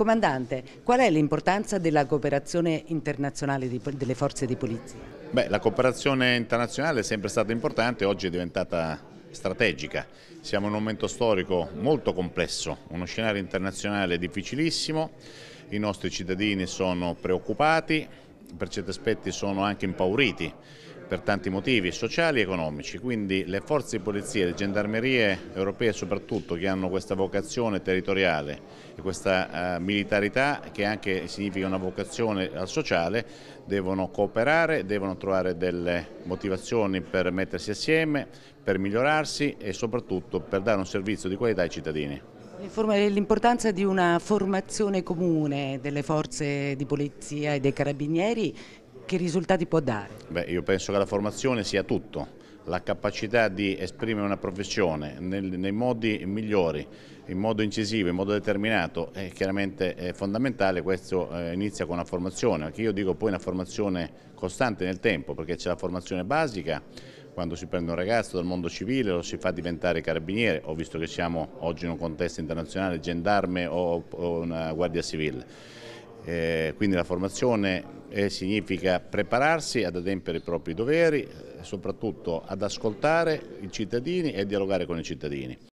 Comandante, qual è l'importanza della cooperazione internazionale di, delle forze di polizia? Beh, la cooperazione internazionale è sempre stata importante, oggi è diventata strategica. Siamo in un momento storico molto complesso, uno scenario internazionale difficilissimo, i nostri cittadini sono preoccupati, per certi aspetti sono anche impauriti per tanti motivi sociali e economici, quindi le forze di polizia, le gendarmerie europee soprattutto che hanno questa vocazione territoriale e questa uh, militarità che anche significa una vocazione al sociale, devono cooperare, devono trovare delle motivazioni per mettersi assieme, per migliorarsi e soprattutto per dare un servizio di qualità ai cittadini. Eh, l'importanza di una formazione comune delle forze di polizia e dei carabinieri che risultati può dare? Beh, io penso che la formazione sia tutto, la capacità di esprimere una professione nel, nei modi migliori, in modo incisivo, in modo determinato è chiaramente fondamentale, questo eh, inizia con la formazione, anche io dico poi una formazione costante nel tempo, perché c'è la formazione basica, quando si prende un ragazzo dal mondo civile lo si fa diventare carabiniere, ho visto che siamo oggi in un contesto internazionale gendarme o, o una guardia civile eh, quindi la formazione eh, significa prepararsi ad adempiere i propri doveri, eh, soprattutto ad ascoltare i cittadini e a dialogare con i cittadini.